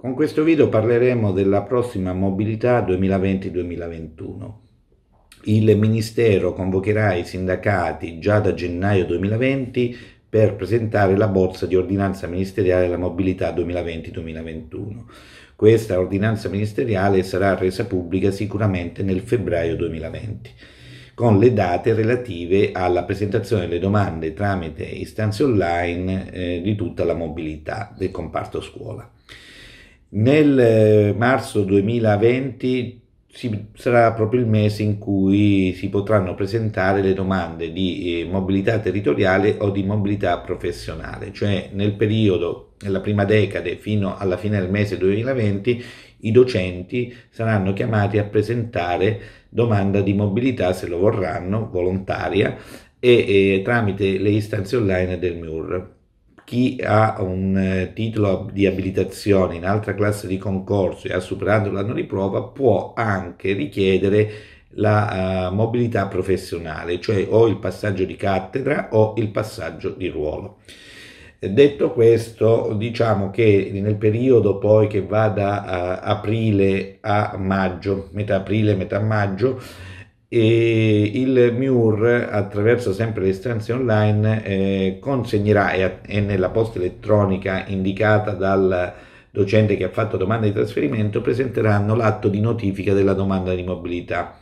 Con questo video parleremo della prossima mobilità 2020-2021. Il Ministero convocherà i sindacati già da gennaio 2020 per presentare la bozza di ordinanza ministeriale della mobilità 2020-2021. Questa ordinanza ministeriale sarà resa pubblica sicuramente nel febbraio 2020 con le date relative alla presentazione delle domande tramite istanze online eh, di tutta la mobilità del comparto scuola. Nel eh, marzo 2020 si, sarà proprio il mese in cui si potranno presentare le domande di eh, mobilità territoriale o di mobilità professionale, cioè nel periodo, nella prima decade fino alla fine del mese 2020, i docenti saranno chiamati a presentare domanda di mobilità, se lo vorranno, volontaria, e, e eh, tramite le istanze online del MIUR chi ha un eh, titolo di abilitazione in altra classe di concorso e ha superato l'anno di prova può anche richiedere la uh, mobilità professionale, cioè o il passaggio di cattedra o il passaggio di ruolo. Detto questo, diciamo che nel periodo poi che va da uh, aprile a maggio, metà aprile, metà maggio, e il MIUR attraverso sempre le istanze online eh, consegnerà e, e, nella posta elettronica indicata dal docente che ha fatto domanda di trasferimento presenteranno l'atto di notifica della domanda di mobilità.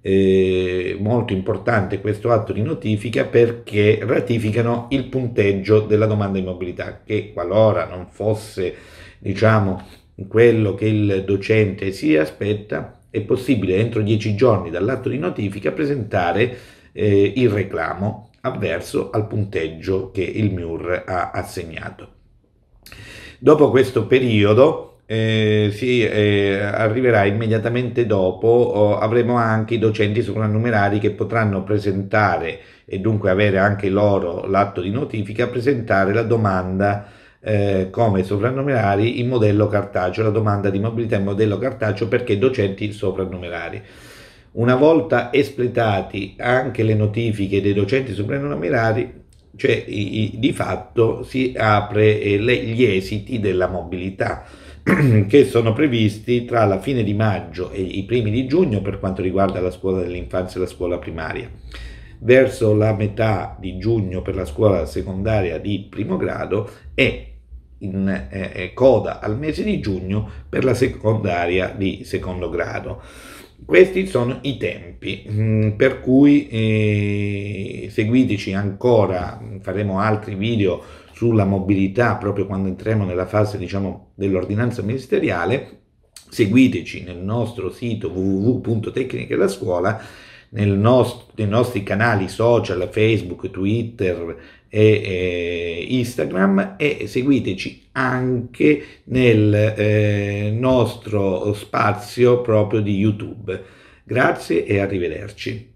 Eh, molto importante questo atto di notifica perché ratificano il punteggio della domanda di mobilità che qualora non fosse diciamo quello che il docente si aspetta è possibile entro 10 giorni dall'atto di notifica presentare eh, il reclamo avverso al punteggio che il MIUR ha assegnato. Dopo questo periodo, eh, sì, eh, arriverà immediatamente dopo, oh, avremo anche i docenti soprannumerari che potranno presentare e dunque avere anche loro l'atto di notifica, presentare la domanda eh, come soprannumerari in modello cartaceo, la domanda di mobilità in modello cartaceo perché docenti soprannumerari. Una volta espletati anche le notifiche dei docenti soprannumerari, cioè i, i, di fatto si apre eh, le, gli esiti della mobilità che sono previsti tra la fine di maggio e i primi di giugno per quanto riguarda la scuola dell'infanzia e la scuola primaria, verso la metà di giugno per la scuola secondaria di primo grado e in eh, eh, coda al mese di giugno per la secondaria di secondo grado. Questi sono i tempi, mm, per cui eh, seguiteci ancora, faremo altri video sulla mobilità proprio quando entriamo nella fase diciamo, dell'ordinanza ministeriale, seguiteci nel nostro sito www.tecnichelascuola, nel nost- nei nostri canali social, Facebook, Twitter, e Instagram e seguiteci anche nel eh, nostro spazio proprio di YouTube. Grazie e arrivederci.